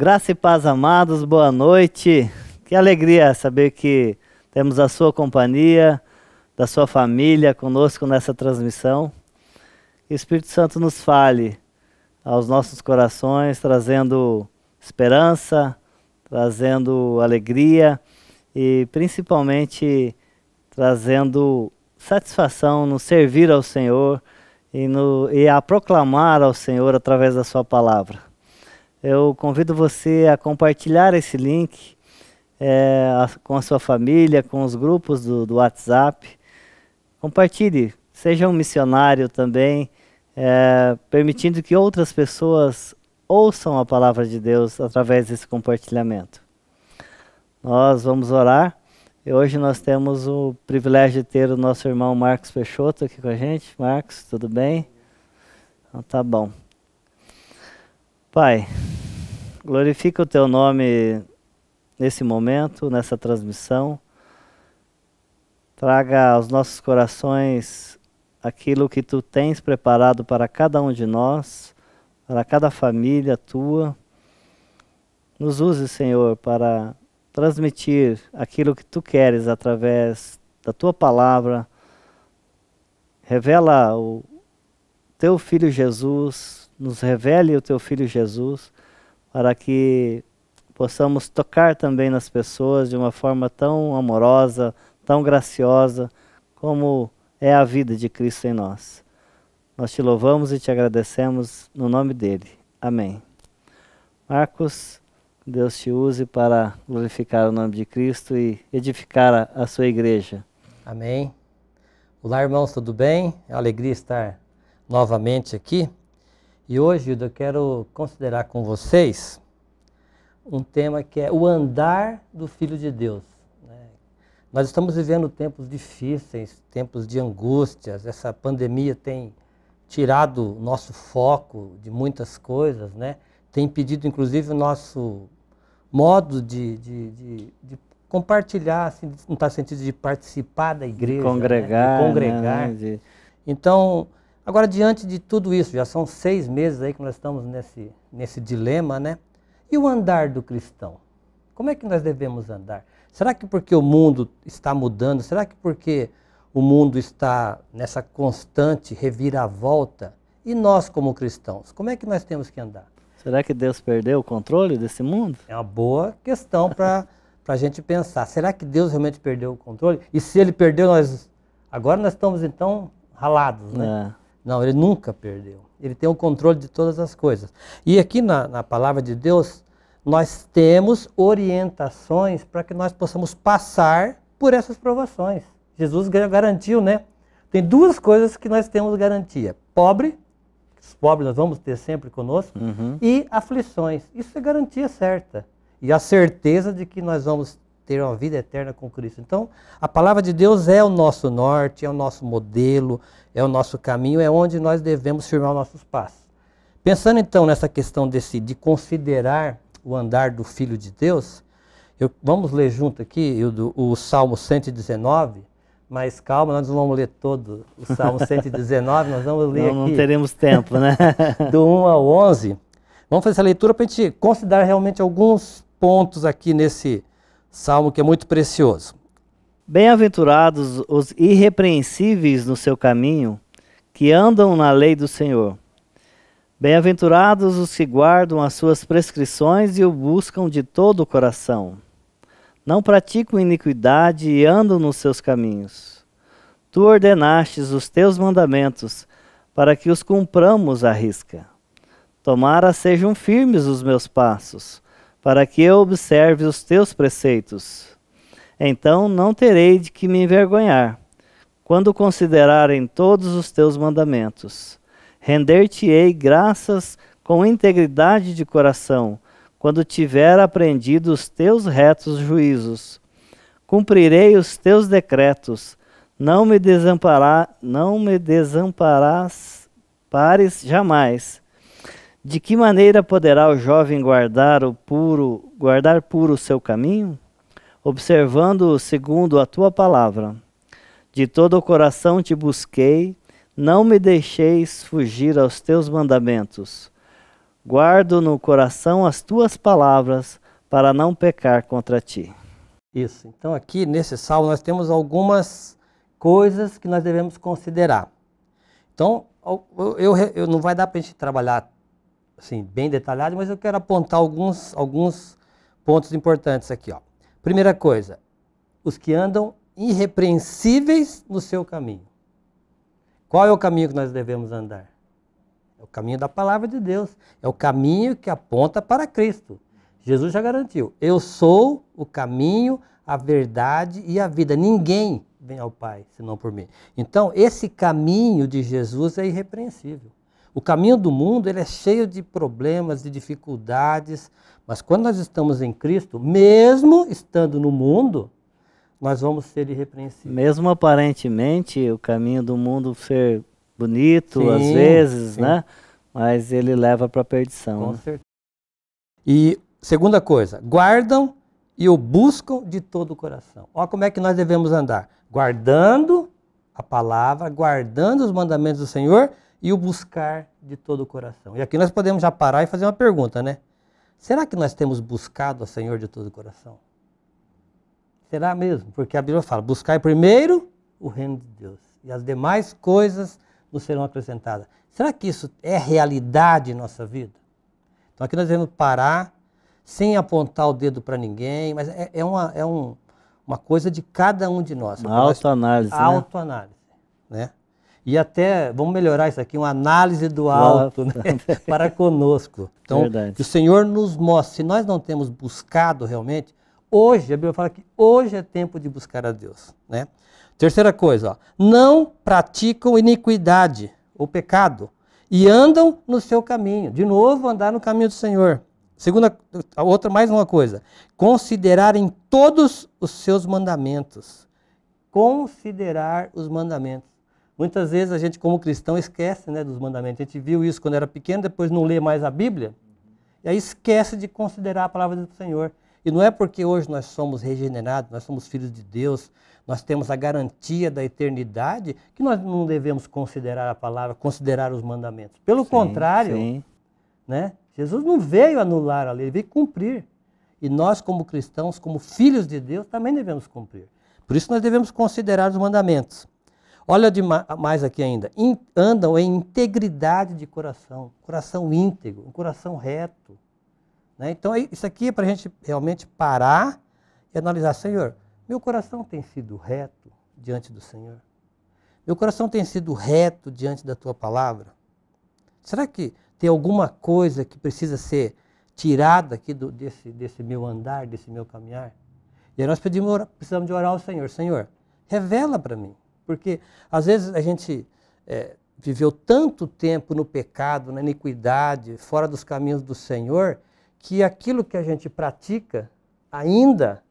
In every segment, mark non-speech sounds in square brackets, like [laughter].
Graça e paz amados, boa noite. Que alegria saber que temos a sua companhia, da sua família conosco nessa transmissão. Que o Espírito Santo nos fale aos nossos corações, trazendo esperança, trazendo alegria e principalmente trazendo satisfação no servir ao Senhor e, no, e a proclamar ao Senhor através da sua palavra eu convido você a compartilhar esse link é, com a sua família, com os grupos do, do WhatsApp. Compartilhe, seja um missionário também, é, permitindo que outras pessoas ouçam a palavra de Deus através desse compartilhamento. Nós vamos orar e hoje nós temos o privilégio de ter o nosso irmão Marcos Peixoto aqui com a gente. Marcos, tudo bem? Então, tá bom. Pai, glorifica o teu nome nesse momento, nessa transmissão. Traga aos nossos corações aquilo que tu tens preparado para cada um de nós, para cada família tua. Nos use, Senhor, para transmitir aquilo que tu queres através da tua palavra. Revela o teu filho Jesus nos revele o teu filho Jesus, para que possamos tocar também nas pessoas de uma forma tão amorosa, tão graciosa, como é a vida de Cristo em nós. Nós te louvamos e te agradecemos no nome dele. Amém. Marcos, Deus te use para glorificar o nome de Cristo e edificar a, a sua igreja. Amém. Olá, irmãos, tudo bem? É uma alegria estar novamente aqui. E hoje eu quero considerar com vocês um tema que é o andar do Filho de Deus. Né? Nós estamos vivendo tempos difíceis, tempos de angústias. Essa pandemia tem tirado o nosso foco de muitas coisas, né? tem impedido inclusive o nosso modo de, de, de, de compartilhar, assim, não está sentido de participar da igreja, né? de congregar. Né? De congregar. de... Então, Agora, diante de tudo isso, já são seis meses aí que nós estamos nesse, nesse dilema, né? E o andar do cristão? Como é que nós devemos andar? Será que porque o mundo está mudando? Será que porque o mundo está nessa constante reviravolta? E nós, como cristãos, como é que nós temos que andar? Será que Deus perdeu o controle desse mundo? É uma boa questão para [laughs] a gente pensar. Será que Deus realmente perdeu o controle? E se ele perdeu, nós agora nós estamos então ralados, né? É. Não, ele nunca perdeu. Ele tem o controle de todas as coisas. E aqui na, na palavra de Deus, nós temos orientações para que nós possamos passar por essas provações. Jesus garantiu, né? Tem duas coisas que nós temos garantia: pobre, os pobres nós vamos ter sempre conosco, uhum. e aflições. Isso é garantia certa. E a certeza de que nós vamos ter uma vida eterna com Cristo. Então, a palavra de Deus é o nosso norte, é o nosso modelo, é o nosso caminho, é onde nós devemos firmar nossos passos. Pensando então nessa questão desse, de considerar o andar do Filho de Deus, eu, vamos ler junto aqui o, o Salmo 119, mas calma, nós não vamos ler todo o Salmo 119, nós vamos ler não, aqui. Não teremos tempo, né? [laughs] do 1 ao 11. Vamos fazer essa leitura para a gente considerar realmente alguns pontos aqui nesse Salmo que é muito precioso. Bem-aventurados os irrepreensíveis no seu caminho, que andam na lei do Senhor. Bem-aventurados os que guardam as suas prescrições e o buscam de todo o coração. Não praticam iniquidade e andam nos seus caminhos. Tu ordenastes os teus mandamentos, para que os cumpramos à risca. Tomara sejam firmes os meus passos, para que eu observe os teus preceitos. Então não terei de que me envergonhar, quando considerarem todos os teus mandamentos. Render-te-ei graças com integridade de coração, quando tiver aprendido os teus retos juízos. Cumprirei os teus decretos, não me desamparar, não me desamparás pares jamais. De que maneira poderá o jovem guardar o puro, guardar puro o seu caminho? observando segundo a tua palavra. De todo o coração te busquei, não me deixeis fugir aos teus mandamentos. Guardo no coração as tuas palavras, para não pecar contra ti. Isso. Então, aqui nesse salmo, nós temos algumas coisas que nós devemos considerar. Então, eu, eu não vai dar para a gente trabalhar assim, bem detalhado, mas eu quero apontar alguns, alguns pontos importantes aqui. Ó. Primeira coisa, os que andam irrepreensíveis no seu caminho. Qual é o caminho que nós devemos andar? É o caminho da palavra de Deus. É o caminho que aponta para Cristo. Jesus já garantiu: Eu sou o caminho, a verdade e a vida. Ninguém vem ao Pai senão por mim. Então, esse caminho de Jesus é irrepreensível. O caminho do mundo ele é cheio de problemas, de dificuldades, mas quando nós estamos em Cristo, mesmo estando no mundo, nós vamos ser irrepreensíveis. Mesmo aparentemente o caminho do mundo ser bonito sim, às vezes, sim. né? Mas ele leva para a perdição. Com né? certeza. E segunda coisa, guardam e o buscam de todo o coração. Olha como é que nós devemos andar: guardando a palavra, guardando os mandamentos do Senhor e o buscar de todo o coração. E aqui nós podemos já parar e fazer uma pergunta, né? Será que nós temos buscado ao Senhor de todo o coração? Será mesmo? Porque a Bíblia fala: buscar primeiro o reino de Deus, e as demais coisas nos serão acrescentadas. Será que isso é realidade em nossa vida? Então aqui nós devemos parar, sem apontar o dedo para ninguém, mas é, é, uma, é um, uma coisa de cada um de nós. autoanálise. Né? Autoanálise. Né? e até, vamos melhorar isso aqui, uma análise do, alto, Né? [laughs] para conosco. Então, Verdade. que o Senhor nos mostre. Se nós não temos buscado realmente, hoje, a Bíblia fala que hoje é tempo de buscar a Deus. Né? Terceira coisa, ó, não praticam iniquidade ou pecado e andam no seu caminho. De novo, andar no caminho do Senhor. Segunda, a outra, mais uma coisa, considerarem todos os seus mandamentos. Considerar os mandamentos. Muitas vezes a gente, como cristão, esquece né, dos mandamentos. A gente viu isso quando era pequeno, depois não lê mais a Bíblia, e aí esquece de considerar a palavra do Senhor. E não é porque hoje nós somos regenerados, nós somos filhos de Deus, nós temos a garantia da eternidade, que nós não devemos considerar a palavra, considerar os mandamentos. Pelo sim, contrário, sim. Né, Jesus não veio anular a lei, ele veio cumprir. E nós, como cristãos, como filhos de Deus, também devemos cumprir. Por isso, nós devemos considerar os mandamentos. Olha mais aqui ainda. Andam em integridade de coração, coração íntegro, um coração reto. Né? Então, é, isso aqui é para a gente realmente parar e analisar: Senhor, meu coração tem sido reto diante do Senhor? Meu coração tem sido reto diante da tua palavra? Será que tem alguma coisa que precisa ser tirada aqui do, desse, desse meu andar, desse meu caminhar? E aí nós pedimos, precisamos de orar ao Senhor: Senhor, revela para mim. Porque às vezes a gente é, viveu tanto tempo no pecado, na iniquidade, fora dos caminhos do Senhor, que aquilo que a gente pratica ainda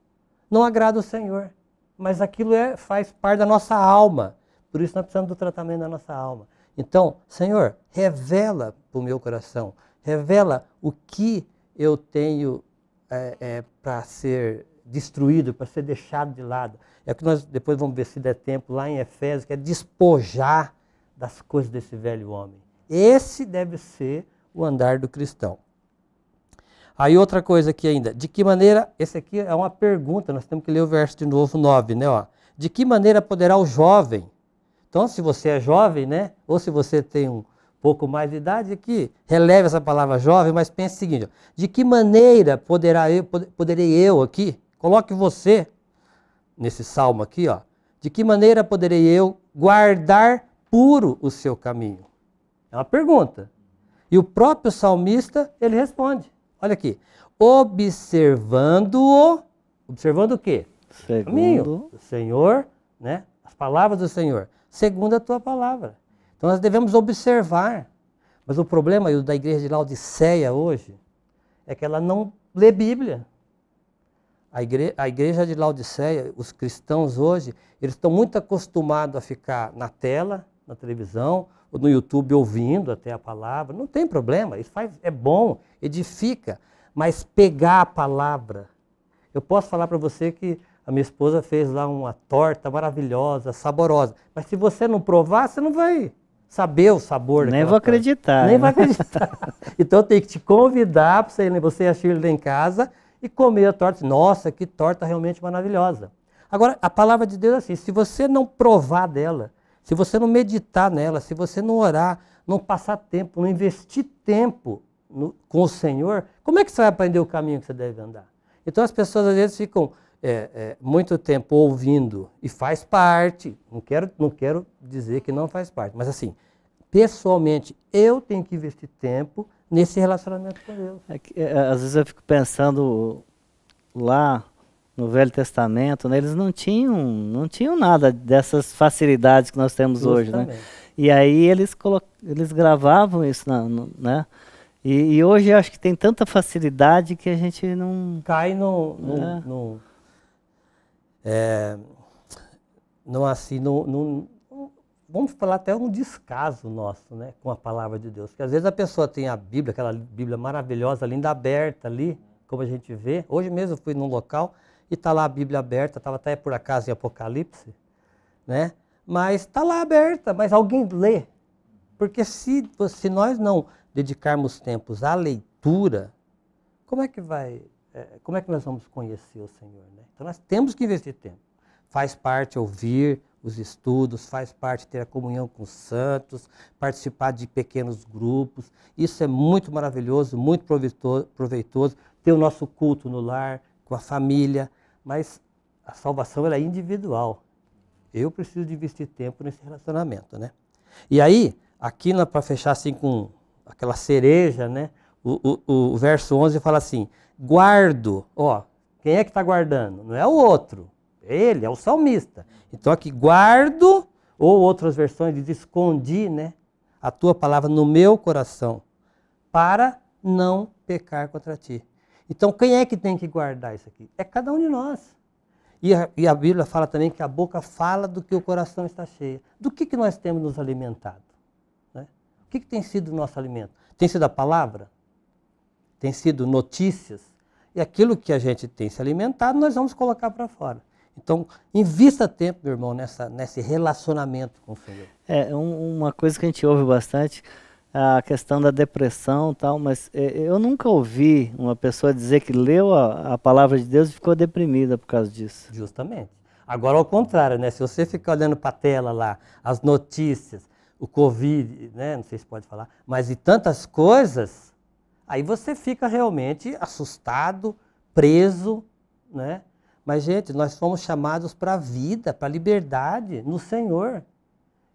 não agrada o Senhor. Mas aquilo é, faz parte da nossa alma. Por isso nós precisamos do tratamento da nossa alma. Então, Senhor, revela para o meu coração, revela o que eu tenho é, é, para ser destruído, para ser deixado de lado. É o que nós depois vamos ver se der tempo lá em Efésios, que é despojar das coisas desse velho homem. Esse deve ser o andar do cristão. Aí outra coisa aqui ainda, de que maneira, esse aqui é uma pergunta, nós temos que ler o verso de novo 9, né, ó. De que maneira poderá o jovem? Então, se você é jovem, né, ou se você tem um pouco mais de idade aqui, releve essa palavra jovem, mas pense o seguinte, ó, de que maneira poderá eu, poderei eu aqui Coloque você nesse salmo aqui, ó. De que maneira poderei eu guardar puro o seu caminho? É uma pergunta. E o próprio salmista, ele responde. Olha aqui. Observando-o, observando o quê? Segundo. Caminho. O Senhor, né? As palavras do Senhor. Segundo a tua palavra. Então nós devemos observar. Mas o problema da igreja de Laodiceia hoje é que ela não lê Bíblia. A, igre a igreja de Laodiceia, os cristãos hoje, eles estão muito acostumados a ficar na tela, na televisão, ou no YouTube ouvindo até a palavra. Não tem problema, isso faz, é bom, edifica. Mas pegar a palavra. Eu posso falar para você que a minha esposa fez lá uma torta maravilhosa, saborosa. Mas se você não provar, você não vai saber o sabor. Nem vou acreditar. Nem né? vai acreditar. [laughs] então eu tenho que te convidar para você, você e a Shirley em casa e comer a torta. Nossa, que torta realmente maravilhosa. Agora, a palavra de Deus é assim: se você não provar dela, se você não meditar nela, se você não orar, não passar tempo, não investir tempo no, com o Senhor, como é que você vai aprender o caminho que você deve andar? Então as pessoas às vezes ficam é, é, muito tempo ouvindo e faz parte. Não quero, não quero dizer que não faz parte, mas assim, pessoalmente eu tenho que investir tempo nesse relacionamento com Deus. É que, é, às vezes eu fico pensando lá no Velho Testamento, né, eles não tinham, não tinham nada dessas facilidades que nós temos Justamente. hoje, né? E aí eles, eles gravavam isso, na, no, né? E, e, hoje eu acho que tem tanta facilidade que a gente não... Cai no... no, né? no é, não assim, no, no, vamos falar até um descaso nosso, né, com a palavra de Deus. Porque às vezes a pessoa tem a Bíblia, aquela Bíblia maravilhosa, linda aberta ali, como a gente vê. Hoje mesmo eu fui num local e tá lá a Bíblia aberta, estava até por acaso em Apocalipse, né? Mas está lá aberta, mas alguém lê. Porque se, se nós não dedicarmos tempos à leitura, como é que vai, é, como é que nós vamos conhecer o Senhor, né? Então nós temos que investir tempo. Faz parte ouvir os estudos, faz parte ter a comunhão com os santos, participar de pequenos grupos. Isso é muito maravilhoso, muito proveitoso. Ter o nosso culto no lar, com a família, mas a salvação é individual. Eu preciso de investir tempo nesse relacionamento, né? E aí, aqui para fechar assim com aquela cereja, né? O, o, o verso 11 fala assim: guardo, ó, quem é que está guardando? Não é o outro, ele é o salmista. Então aqui, guardo, ou outras versões diz, escondi, né? A tua palavra no meu coração, para não pecar contra ti. Então quem é que tem que guardar isso aqui? É cada um de nós. E a, e a Bíblia fala também que a boca fala do que o coração está cheio. Do que, que nós temos nos alimentado? Né? O que, que tem sido o nosso alimento? Tem sido a palavra? Tem sido notícias? E aquilo que a gente tem se alimentado, nós vamos colocar para fora. Então, invista tempo, meu irmão, nessa, nesse relacionamento com o Senhor. É, é, um, uma coisa que a gente ouve bastante, a questão da depressão tal, mas é, eu nunca ouvi uma pessoa dizer que leu a, a palavra de Deus e ficou deprimida por causa disso. Justamente. Agora, ao contrário, né? Se você fica olhando para a tela lá, as notícias, o Covid, né? Não sei se pode falar, mas e tantas coisas, aí você fica realmente assustado, preso, né? Mas, gente, nós fomos chamados para a vida, para a liberdade no Senhor.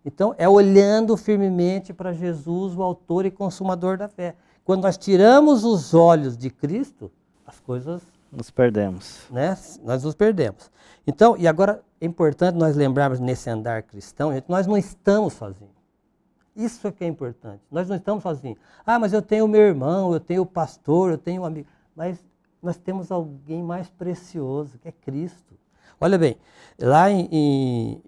Então, é olhando firmemente para Jesus, o autor e consumador da fé. Quando nós tiramos os olhos de Cristo, as coisas. Nos perdemos. Né? Nós nos perdemos. Então, e agora é importante nós lembrarmos nesse andar cristão, gente, nós não estamos sozinhos. Isso é que é importante. Nós não estamos sozinhos. Ah, mas eu tenho meu irmão, eu tenho o pastor, eu tenho um amigo. Mas nós temos alguém mais precioso, que é Cristo. Olha bem, lá em,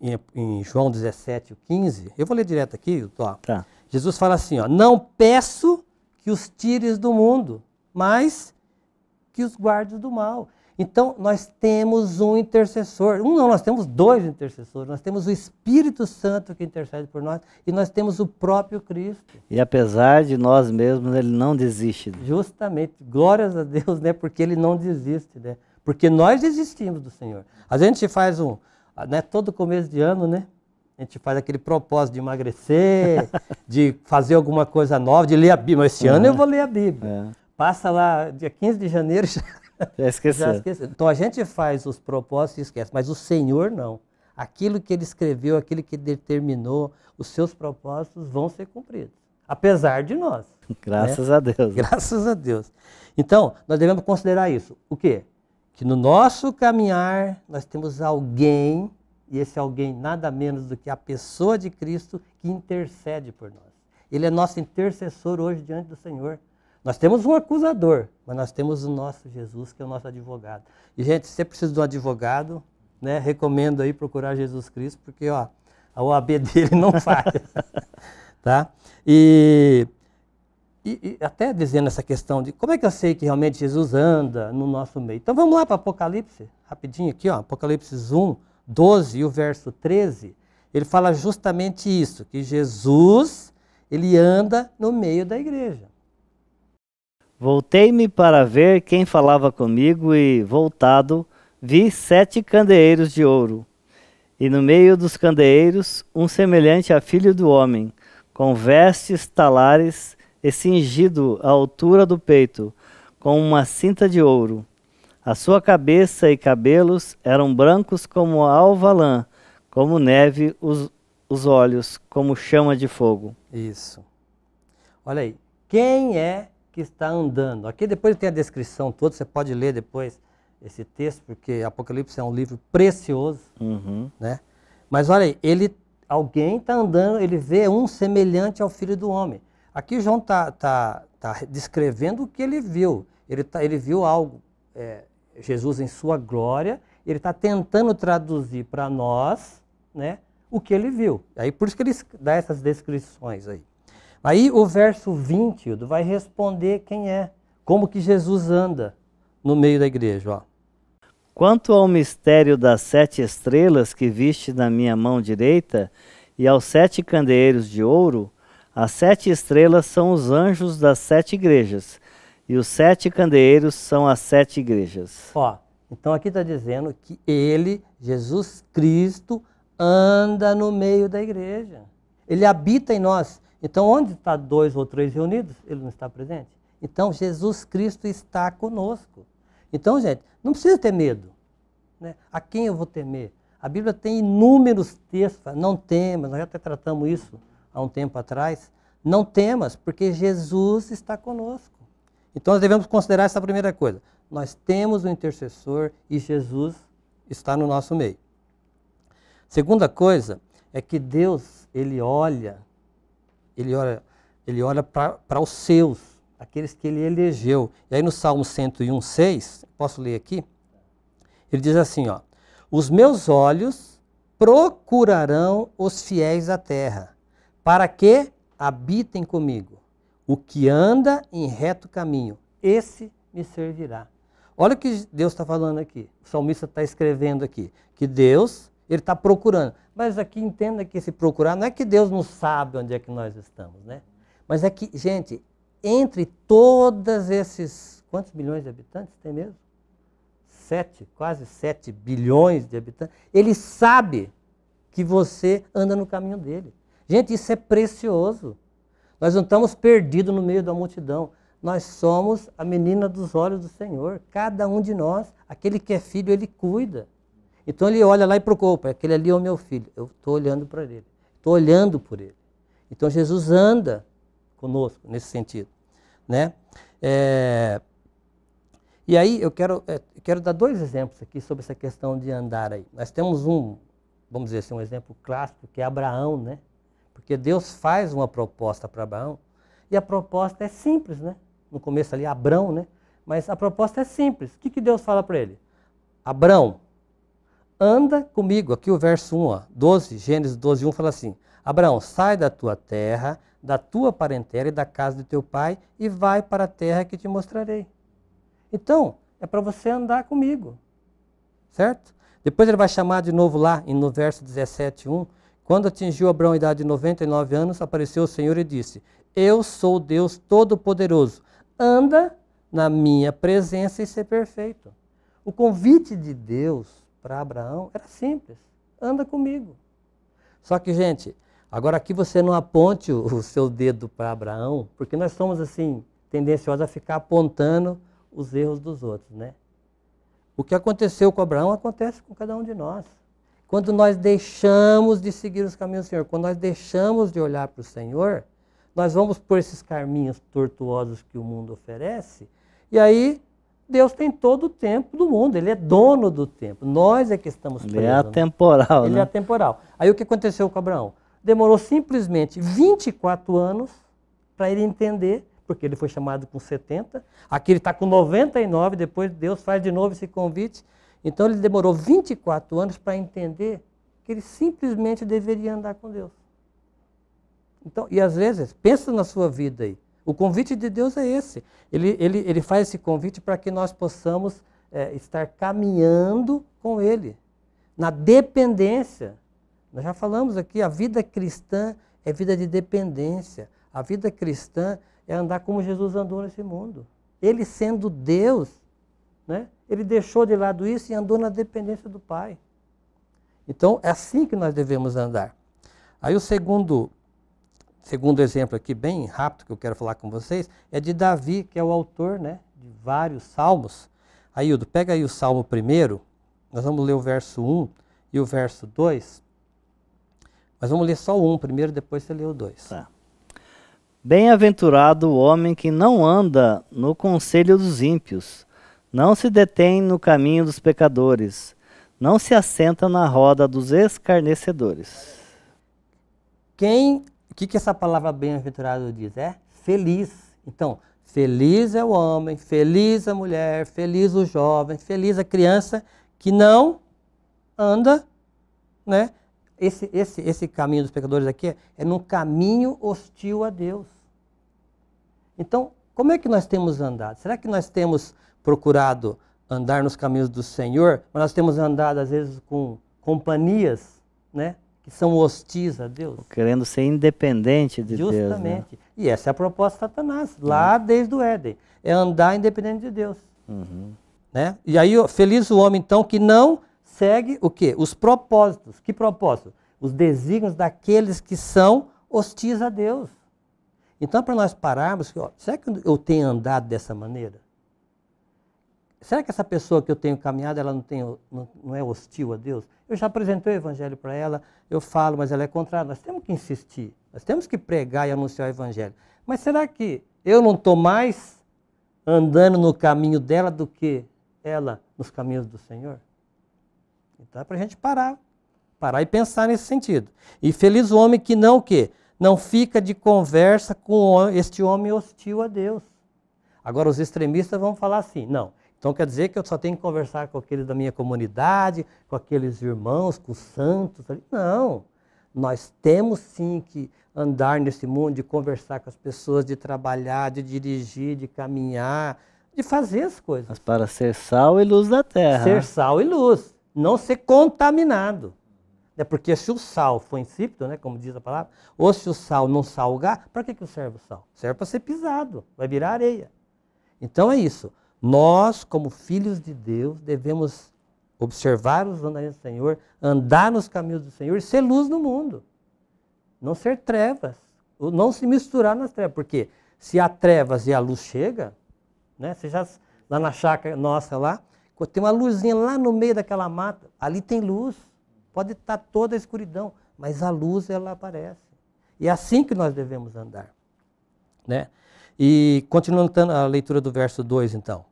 em, em, João 17, 15, eu vou ler direto aqui, ó. Tá. Jesus fala assim: ó, Não peço que os tires do mundo, mas que os guardes do mal. Então, nós temos um intercessor. Um não, nós temos dois intercessores. Nós temos o Espírito Santo que intercede por nós e nós temos o próprio Cristo. E apesar de nós mesmos, ele não desiste. Né? Justamente. Glórias a Deus, né? Porque ele não desiste, né? Porque nós desistimos do Senhor. A gente faz um, né, todo começo de ano, né? A gente faz aquele propósito de emagrecer, [laughs] de fazer alguma coisa nova, de ler a Bíblia. Esse é. ano eu é. vou ler a Bíblia. É. Passa lá, dia 15 de janeiro, [laughs] já [laughs] Já esqueceu. Já esqueceu. Então a gente faz os propósitos e esquece, mas o Senhor não. Aquilo que ele escreveu, aquilo que determinou, os seus propósitos vão ser cumpridos, apesar de nós. Né? Graças né? a Deus. [laughs] Graças a Deus. Então, nós devemos considerar isso. O quê? Que no nosso caminhar nós temos alguém, e esse alguém nada menos do que a pessoa de Cristo que intercede por nós. Ele é nosso intercessor hoje diante do Senhor. Nós temos um acusador, mas nós temos o nosso Jesus, que é o nosso advogado. E, gente, se você precisa de um advogado, né, recomendo aí procurar Jesus Cristo, porque ó, a OAB [laughs] dele não falha. [laughs] tá? E, e, e, até dizendo essa questão de como é que eu sei que realmente Jesus anda no nosso meio. Então vamos lá para Apocalipse, rapidinho aqui, ó, Apocalipse 1, 12 e o verso 13. Ele fala justamente isso, que Jesus, ele anda no meio da igreja. Voltei-me para ver quem falava comigo e, voltado, vi sete candeeiros de ouro. E no meio dos candeeiros, um semelhante a filho do homem, com vestes talares e cingido à altura do peito, com uma cinta de ouro. A sua cabeça e cabelos eram brancos como alva lã, como neve os, os olhos, como chama de fogo. Isso. Olha aí. Quem é que está andando. Aqui depois tem a descrição toda, você pode ler depois esse texto, porque Apocalipse é um livro precioso, uhum. né? Mas olha aí, ele, alguém está andando, ele vê um semelhante ao Filho do Homem. Aqui João está tá, tá descrevendo o que ele viu. Ele, tá, ele viu algo, é, Jesus em sua glória, ele está tentando traduzir para nós né, o que ele viu. Aí por isso que ele dá essas descrições aí. Aí o verso 20 vai responder quem é, como que Jesus anda no meio da igreja. Ó. Quanto ao mistério das sete estrelas que viste na minha mão direita e aos sete candeeiros de ouro, as sete estrelas são os anjos das sete igrejas, e os sete candeeiros são as sete igrejas. Ó, então aqui está dizendo que ele, Jesus Cristo, anda no meio da igreja. Ele habita em nós. Então, onde está dois ou três reunidos, ele não está presente. Então, Jesus Cristo está conosco. Então, gente, não precisa ter medo. Né? A quem eu vou temer? A Bíblia tem inúmeros textos, não temas, nós já até tratamos isso há um tempo atrás. Não temas, porque Jesus está conosco. Então, nós devemos considerar essa primeira coisa. Nós temos um intercessor e Jesus está no nosso meio. Segunda coisa é que Deus, ele olha ele olha, ele olha para os seus, aqueles que ele elegeu. E aí no Salmo 101, 6, posso ler aqui? Ele diz assim, ó, os meus olhos procurarão os fiéis da terra, para que habitem comigo. O que anda em reto caminho, esse me servirá. Olha o que Deus está falando aqui. O salmista está escrevendo aqui. Que Deus, ele está procurando. Mas aqui entenda que se procurar, não é que Deus não sabe onde é que nós estamos, né? Mas é que, gente, entre todas esses. Quantos milhões de habitantes tem mesmo? Sete, quase sete bilhões de habitantes. Ele sabe que você anda no caminho dele. Gente, isso é precioso. Nós não estamos perdidos no meio da multidão. Nós somos a menina dos olhos do Senhor. Cada um de nós, aquele que é filho, ele cuida. Então ele olha lá e procura, aquele ali é o meu filho. Eu estou olhando para ele, estou olhando por ele. Então Jesus anda conosco nesse sentido, né? É... E aí eu quero, é, eu quero dar dois exemplos aqui sobre essa questão de andar aí. Nós temos um, vamos dizer assim, um exemplo clássico que é Abraão, né? Porque Deus faz uma proposta para Abraão e a proposta é simples, né? No começo ali, Abrão, né? Mas a proposta é simples. O que, que Deus fala para ele? Abrão, anda comigo. Aqui o verso 1, ó, 12, Gênesis 12, 1 fala assim: Abraão, sai da tua terra, da tua parentela e da casa de teu pai e vai para a terra que te mostrarei. Então, é para você andar comigo, certo? Depois ele vai chamar de novo lá, no verso 17, 1. Quando atingiu Abraão a idade de 99 anos, apareceu o Senhor e disse: Eu sou Deus Todo-Poderoso, anda na minha presença e ser perfeito. O convite de Deus para Abraão era simples: anda comigo. Só que, gente, agora aqui você não aponte o seu dedo para Abraão, porque nós somos assim tendenciosos a ficar apontando os erros dos outros, né? O que aconteceu com Abraão acontece com cada um de nós. Quando nós deixamos de seguir os caminhos do Senhor, quando nós deixamos de olhar para o Senhor, nós vamos por esses caminhos tortuosos que o mundo oferece, e aí Deus tem todo o tempo do mundo, ele é dono do tempo. Nós é que estamos presos. Ele é né? atemporal. Né? Ele é né? atemporal. Aí o que aconteceu com Abraão? Demorou simplesmente 24 anos para ele entender, porque ele foi chamado com 70, aqui ele está com 99, depois Deus faz de novo esse convite. Então ele demorou 24 anos para entender que ele simplesmente deveria andar com Deus. Então, e às vezes, pensa na sua vida aí. O convite de Deus é esse. Ele, ele, ele faz esse convite para que nós possamos é, estar caminhando com Ele, na dependência. Nós já falamos aqui, a vida cristã é vida de dependência. A vida cristã é andar como Jesus andou nesse mundo. Ele sendo Deus, né? ele deixou de lado isso e andou na dependência do Pai. Então, é assim que nós devemos andar. Aí o segundo segundo exemplo aqui, bem rápido, que eu quero falar com vocês, é de Davi, que é o autor né, de vários salmos. Aildo, pega aí o salmo primeiro, nós vamos ler o verso 1 e o verso 2. Mas vamos ler só o 1 primeiro, depois você lê o 2. Tá. Bem-aventurado o homem que não anda no conselho dos ímpios, não se detém no caminho dos pecadores, não se assenta na roda dos escarnecedores. Quem o que, que essa palavra bem-aventurado diz? É feliz. Então, feliz é o homem, feliz a mulher, feliz o jovem, feliz a criança que não anda, né? Esse, esse, esse caminho dos pecadores aqui é, num caminho hostil a Deus. Então, como é que nós temos andado? Será que nós temos procurado andar nos caminhos do Senhor, mas nós temos andado às vezes com companhias, né? que são hostis a Deus. Querendo ser independente de né? Justamente. Deus. Justamente. Né? E essa é a proposta de Satanás, hum. lá uhum. desde o Éden. É andar independente de Deus. Uhum. Né? E aí, feliz o homem, então, que não segue o quê? Os propósitos. Que propósitos? Os desígnios daqueles que são hostis a Deus. Então, para nós pararmos, ó, será que eu tenho andado dessa maneira? será que essa pessoa que eu tenho caminhado, ela não, tem, não, não é hostil a Deus? Eu já apresentei o evangelho para ela, eu falo, mas ela é contrária. Nós temos que insistir, nós temos que pregar e anunciar o evangelho. Mas será que eu não estou mais andando no caminho dela do que ela nos caminhos do Senhor? Então é para a gente parar, parar e pensar nesse sentido. E feliz o homem que não o quê? Não fica de conversa com este homem hostil a Deus. Agora os extremistas vão falar assim: não, então quer dizer que eu só tenho que conversar com aquele da minha comunidade, com aqueles irmãos, com os santos. Não. Nós temos sim que andar nesse mundo, de conversar com as pessoas, de trabalhar, de dirigir, de caminhar, de fazer as coisas. Mas para ser sal e luz da terra. Ser né? sal e luz. Não ser contaminado. É porque se o sal for insípido, né, como diz a palavra, ou se o sal não salgar, para que, que serve o sal? Serve para ser pisado, vai virar areia. Então é isso. Nós, como filhos de Deus, devemos observar os mandamentos do Senhor, andar nos caminhos do Senhor e ser luz no mundo. Não ser trevas, não se misturar nas trevas, porque se há trevas e a luz chega, né? Você já lá na chácara nossa lá, tem uma luzinha lá no meio daquela mata, ali tem luz. Pode estar toda a escuridão, mas a luz ela aparece. E é assim que nós devemos andar, né? E continuando a leitura do verso 2, então.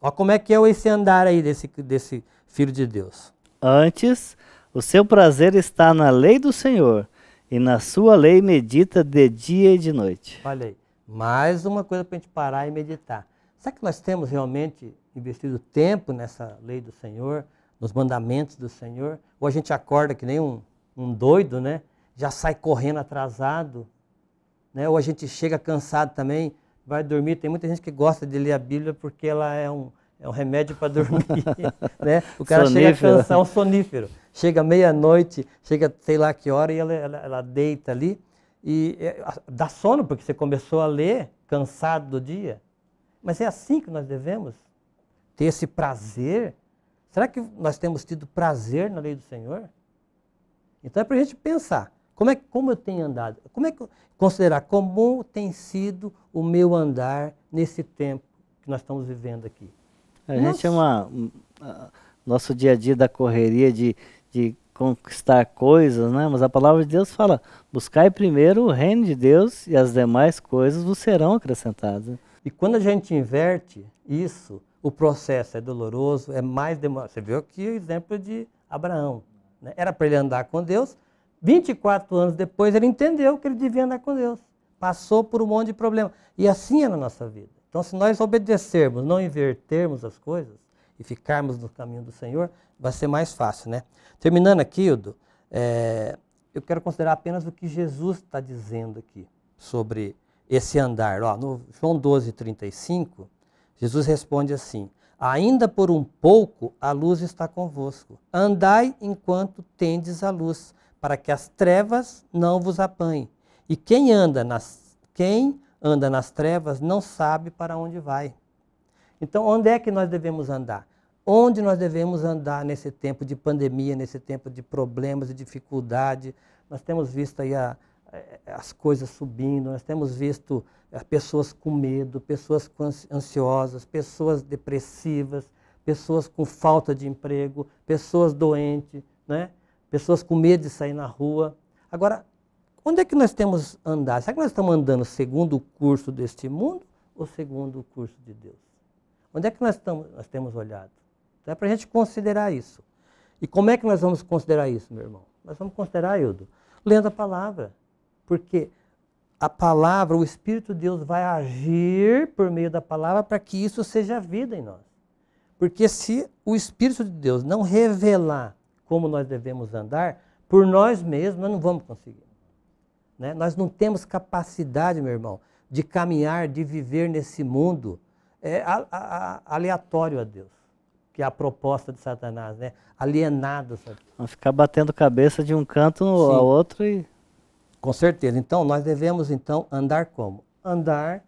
Olha como é que é esse andar aí desse, desse filho de Deus. Antes, o seu prazer está na lei do Senhor, e na sua lei medita de dia e de noite. Olha aí, mais uma coisa para a gente parar e meditar. Será que nós temos realmente investido tempo nessa lei do Senhor, nos mandamentos do Senhor? Ou a gente acorda que nem um, um doido, né? Já sai correndo atrasado, né? Ou a gente chega cansado também vai dormir. Tem muita gente que gosta de ler a Bíblia porque ela é um, é um remédio para dormir. [laughs] né? O cara sonífero. chega a cansar, é um sonífero. Chega meia-noite, chega sei lá que hora e ela, ela, ela deita ali e é, dá sono porque você começou a ler cansado do dia. Mas é assim que nós devemos ter esse prazer. Será que nós temos tido prazer na lei do Senhor? Então é para a gente pensar. Como, é, como eu tenho andado? Como é que considerar como tem sido o meu andar nesse tempo que nós estamos vivendo aqui? A Nossa. gente é uma, uma. Nosso dia a dia da correria de, de conquistar coisas, né? Mas a palavra de Deus fala: buscai primeiro o reino de Deus e as demais coisas vos serão acrescentadas. E quando a gente inverte isso, o processo é doloroso, é mais demorado. Você viu aqui o exemplo de Abraão. Né? Era para ele andar com Deus, 24 anos depois, ele entendeu que ele devia andar com Deus. Passou por um monte de problema. E assim é na nossa vida. Então, se nós obedecermos, não invertermos as coisas e ficarmos no caminho do Senhor, vai ser mais fácil, né? Terminando aqui, Udo, é, eu quero considerar apenas o que Jesus está dizendo aqui sobre esse andar. Ó, no João 12, 35, Jesus responde assim: Ainda por um pouco a luz está convosco. Andai enquanto tendes a luz para que as trevas não vos apanhem. E quem anda nas quem anda nas trevas não sabe para onde vai. Então, onde é que nós devemos andar? Onde nós devemos andar nesse tempo de pandemia, nesse tempo de problemas e dificuldade? Nós temos visto aí a, eh, as coisas subindo, nós temos visto eh, pessoas com medo, pessoas ansiosas, pessoas depressivas, pessoas com falta de emprego, pessoas doentes, né? pessoas com medo de sair na rua. Agora, onde é que nós temos andado? Será que nós estamos andando segundo o curso deste mundo ou segundo o curso de Deus? Onde é que nós, estamos, nós temos olhado? Então é para a gente considerar isso. E como é que nós vamos considerar isso, meu irmão? Nós vamos considerar, Ildo, lendo a palavra. Porque a palavra, o Espírito de Deus vai agir por meio da palavra para que isso seja vida em nós. Porque se o Espírito de Deus não revelar como nós devemos andar, por nós mesmos nós não vamos conseguir. Né? Nós não temos capacidade, meu irmão, de caminhar, de viver nesse mundo é, a, a, a, aleatório a Deus, que é a proposta de Satanás, né? alienado. Vamos Ficar batendo cabeça de um canto Sim. ao outro e. Com certeza. Então, nós devemos então andar como? Andar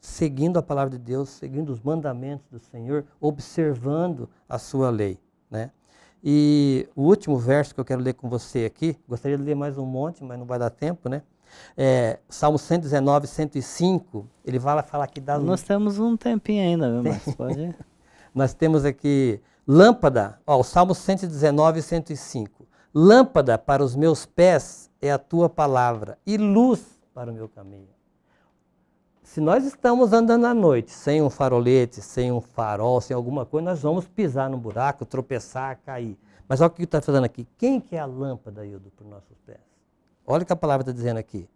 seguindo a palavra de Deus, seguindo os mandamentos do Senhor, observando a sua lei, né? E o último verso que eu quero ler com você aqui, gostaria de ler mais um monte, mas não vai dar tempo, né? É, Salmo 119, 105, ele vai falar que dá... Nós temos um tempinho ainda, mas pode... [laughs] Nós temos aqui, lâmpada, ó, o Salmo 119, 105. Lâmpada para os meus pés é a tua palavra e luz para o meu caminho. Se nós estamos andando à noite, sem um farolete, sem um farol, sem alguma coisa, nós vamos pisar no buraco, tropeçar, cair. Mas olha o que está fazendo aqui. Quem que é a lâmpada, Hildo, para os nossos pés? Olha o que a palavra está dizendo aqui.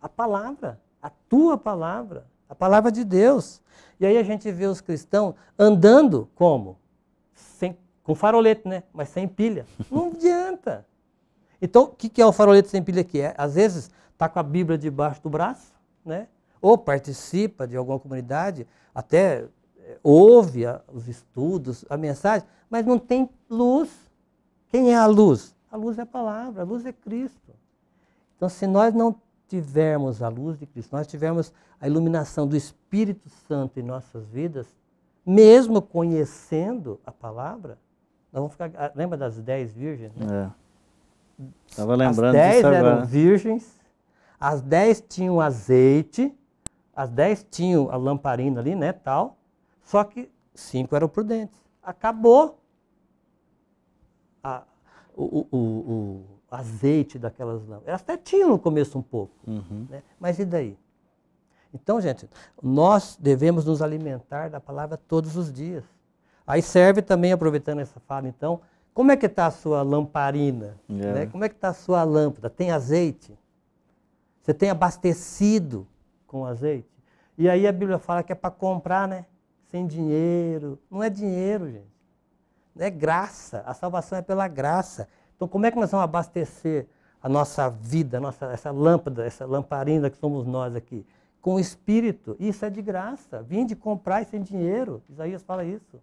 A palavra, a tua palavra, a palavra de Deus. E aí a gente vê os cristãos andando como? Sem, com farolete, né? Mas sem pilha. Não adianta. Então, o que, que é o farolete sem pilha aqui? É, às vezes, está com a Bíblia debaixo do braço, né? ou participa de alguma comunidade, até eh, ouve a, os estudos, a mensagem, mas não tem luz. Quem é a luz? A luz é a palavra, a luz é Cristo. Então, se nós não tivermos a luz de Cristo, nós tivermos a iluminação do Espírito Santo em nossas vidas, mesmo conhecendo a palavra, nós vamos ficar. Ah, lembra das dez virgens? Né? É. Estava lembrando as dez disso agora. eram virgens, as dez tinham azeite, as dez tinham a lamparina ali, né, tal, só que cinco eram prudentes. Acabou a, o, o, o, azeite daquelas lâmpadas. Elas até tinham no começo um pouco, uhum. né? mas e daí? Então, gente, nós devemos nos alimentar da palavra todos os dias. Aí serve também, aproveitando essa fala, então, como é que está a sua lamparina? Yeah. É. Né? Como é que está a sua lâmpada? Tem azeite? Você tem abastecido com azeite. E aí a Bíblia fala que é para comprar, né? Sem dinheiro. Não é dinheiro, gente. É graça. A salvação é pela graça. Então, como é que nós vamos abastecer a nossa vida, a nossa, essa lâmpada, essa lamparina que somos nós aqui? Com o Espírito. Isso é de graça. de comprar sem dinheiro. Isaías fala isso.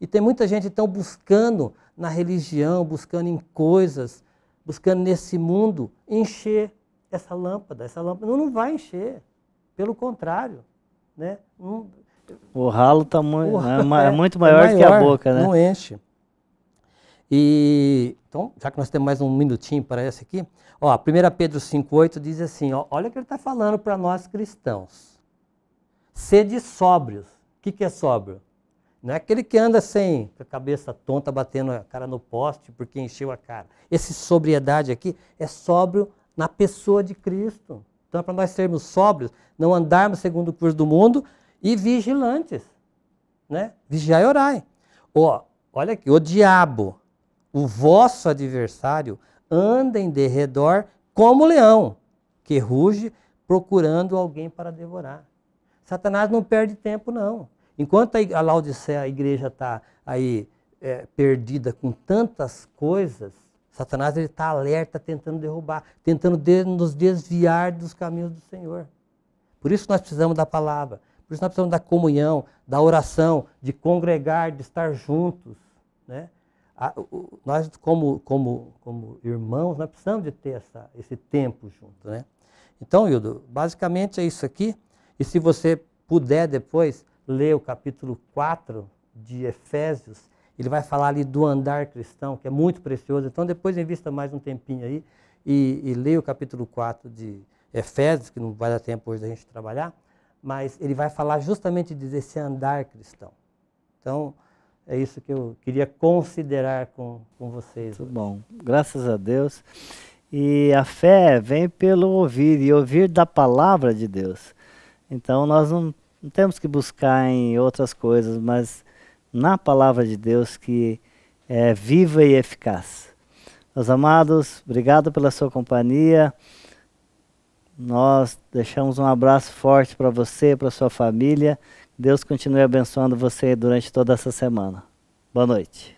E tem muita gente, então, buscando na religião, buscando em coisas, buscando nesse mundo encher essa lâmpada. Essa lâmpada não, não vai encher. Pelo contrário, né? Um, o ralo tá né? é, é, muito maior, maior, é que a boca, né? Não enche. E então, já que nós temos mais um minutinho para esse aqui, ó, 1 Pedro 5,8 diz assim: ó, olha o que ele está falando para nós cristãos. Sede sóbrios. O que, que é sóbrio? Não é aquele que anda sem a cabeça tonta, batendo a cara no poste porque encheu a cara. Esse sobriedade aqui é sóbrio na pessoa de Cristo. Então, para nós sermos sóbrios, não andarmos segundo o curso do mundo e vigilantes. Né? Vigiai e orai. Ó, oh, olha aqui, o diabo, o vosso adversário, anda em derredor como leão, que ruge procurando alguém para devorar. Satanás não perde tempo, não. Enquanto a Laodicea, a igreja está aí é, perdida com tantas coisas, Satanás está alerta, tentando derrubar, tentando de, nos desviar dos caminhos do Senhor. Por isso nós precisamos da palavra, por isso nós precisamos da comunhão, da oração, de congregar, de estar juntos. Né? A, o, nós, como, como, como irmãos, nós precisamos de ter essa, esse tempo junto. Né? Então, Hildo, basicamente é isso aqui. E se você puder depois ler o capítulo 4 de Efésios, ele vai falar ali do andar cristão, que é muito precioso. Então, depois invista mais um tempinho aí e, e leia o capítulo 4 de Efésios, que não vai dar tempo hoje da gente trabalhar, mas ele vai falar justamente desse andar cristão. Então, é isso que eu queria considerar com, com vocês. Muito bom, graças a Deus. E a fé vem pelo ouvir, e ouvir da palavra de Deus. Então, nós não, não temos que buscar em outras coisas, mas na palavra de Deus que é viva e eficaz. Meus amados, obrigado pela sua companhia. Nós deixamos um abraço forte para você, para sua família. Deus continue abençoando você durante toda essa semana. Boa noite.